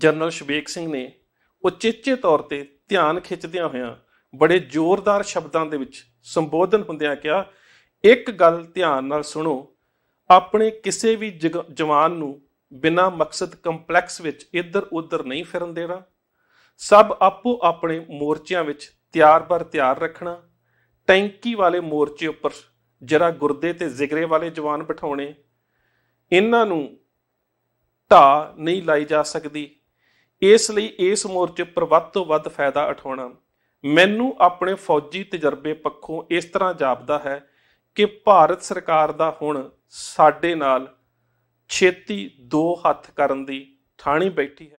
general ਸ਼ਬੀਕ Singh ਨੇ ਉਚੇਚੇ ਤੌਰ ਤੇ ਧਿਆਨ ਖਿੱਚਦਿਆਂ ਹੋਇਆਂ ਬੜੇ ਜ਼ੋਰਦਾਰ ਸ਼ਬਦਾਂ ਦੇ ਵਿੱਚ ਸੰਬੋਧਨ ਹੁੰਦਿਆਂ ਕਿਹਾ ਇੱਕ ਗੱਲ ਧਿਆਨ ਨਾਲ ਸੁਣੋ ਆਪਣੇ ਕਿਸੇ ਵੀ ਜਵਾਨ ਨੂੰ ਬਿਨਾਂ ਮਕਸਦ ਕੰਪਲੈਕਸ ਵਿੱਚ ਇੱਧਰ ਉੱਧਰ ਨਹੀਂ ਫਿਰਨ ਦੇਣਾ ਸਭ ਆਪੋ ਆਪਣੇ ਮੋਰਚਿਆਂ ਵਿੱਚ ਤਿਆਰ-ਬਰ ਤਿਆਰ ਰੱਖਣਾ ਟੈਂਕੀ ਵਾਲੇ ਮੋਰਚੇ ਉੱਪਰ ਜਰਾ ਗੁਰਦੇ ਤੇ ਜ਼ਿਗਰੇ ਵਾਲੇ ਜਵਾਨ ਬਿਠਾਉਣੇ ਇਹਨਾਂ ਨੂੰ ਢਾ ਨਹੀਂ ਲਾਈ ਜਾ ਸਕਦੀ ਇਸ ਲਈ ਇਸ ਮੋਰਚੇ ਪਰ ਵੱਧ ਤੋਂ ਵੱਧ ਫਾਇਦਾ ਉਠਾਉਣਾ ਮੈਨੂੰ ਆਪਣੇ ਫੌਜੀ ਤਜਰਬੇ ਪੱਖੋਂ ਇਸ ਤਰ੍ਹਾਂ ਜਾਪਦਾ ਹੈ ਕਿ ਭਾਰਤ ਸਰਕਾਰ ਦਾ ਹੁਣ ਸਾਡੇ ਨਾਲ ਛੇਤੀ ਦੋ ਹੱਥ ਕਰਨ ਦੀ ਥਾਣੀ ਬੈਠੀ ਹੈ